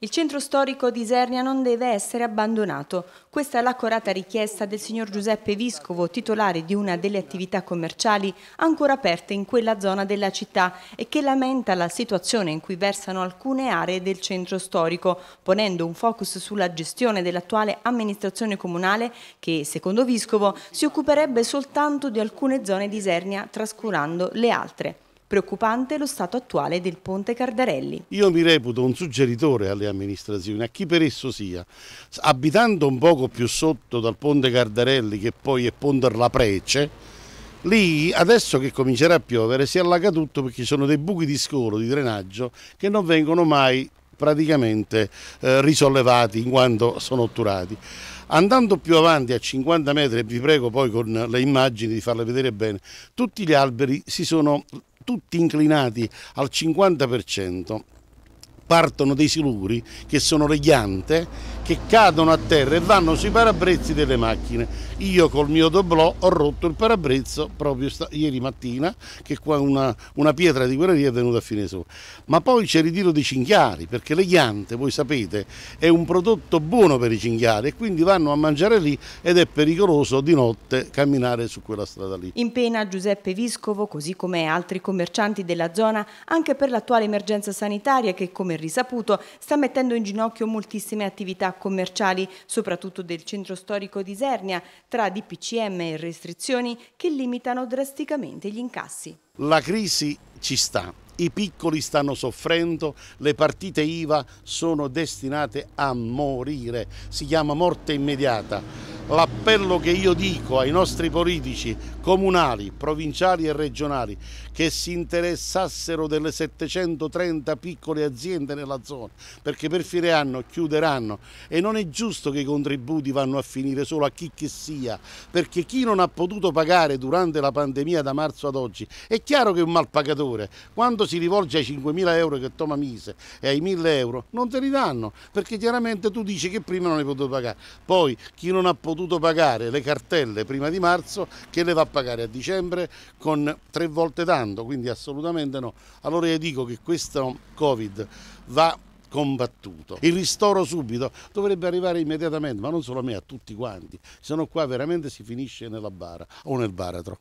Il centro storico di Isernia non deve essere abbandonato. Questa è l'accorata richiesta del signor Giuseppe Viscovo, titolare di una delle attività commerciali ancora aperte in quella zona della città e che lamenta la situazione in cui versano alcune aree del centro storico, ponendo un focus sulla gestione dell'attuale amministrazione comunale che, secondo Viscovo, si occuperebbe soltanto di alcune zone di Isernia, trascurando le altre. Preoccupante lo stato attuale del ponte Cardarelli. Io mi reputo un suggeritore alle amministrazioni, a chi per esso sia. Abitando un poco più sotto dal ponte Cardarelli, che poi è Ponder la Prece, lì adesso che comincerà a piovere si allaga tutto perché ci sono dei buchi di scolo, di drenaggio, che non vengono mai praticamente eh, risollevati in quanto sono otturati. Andando più avanti a 50 metri, vi prego poi con le immagini di farle vedere bene, tutti gli alberi si sono tutti inclinati al 50%, partono dei siluri che sono regiante che cadono a terra e vanno sui parabrezzi delle macchine. Io col mio doblò ho rotto il parabrezzo proprio ieri mattina che qua una, una pietra di quella lì è venuta a fine sopra. Ma poi c'è il ritiro dei cinghiali perché le ghiante, voi sapete, è un prodotto buono per i cinghiali e quindi vanno a mangiare lì ed è pericoloso di notte camminare su quella strada lì. In pena Giuseppe Viscovo, così come altri commercianti della zona, anche per l'attuale emergenza sanitaria che, come risaputo, sta mettendo in ginocchio moltissime attività commerciali, soprattutto del centro storico di Isernia, tra DPCM e restrizioni che limitano drasticamente gli incassi. La crisi ci sta, i piccoli stanno soffrendo, le partite IVA sono destinate a morire, si chiama morte immediata l'appello che io dico ai nostri politici comunali, provinciali e regionali che si interessassero delle 730 piccole aziende nella zona, perché per fine anno chiuderanno e non è giusto che i contributi vanno a finire solo a chi che sia, perché chi non ha potuto pagare durante la pandemia da marzo ad oggi è chiaro che è un malpagatore, quando si rivolge ai 5.000 euro che toma Mise e ai 1.000 euro non te li danno, perché chiaramente tu dici che prima non hai potuto pagare, poi chi non ha potuto potuto pagare le cartelle prima di marzo che le va a pagare a dicembre con tre volte tanto, quindi assolutamente no. Allora io dico che questo Covid va combattuto. Il ristoro subito dovrebbe arrivare immediatamente, ma non solo a me, a tutti quanti. Se no qua veramente si finisce nella bara o nel baratro.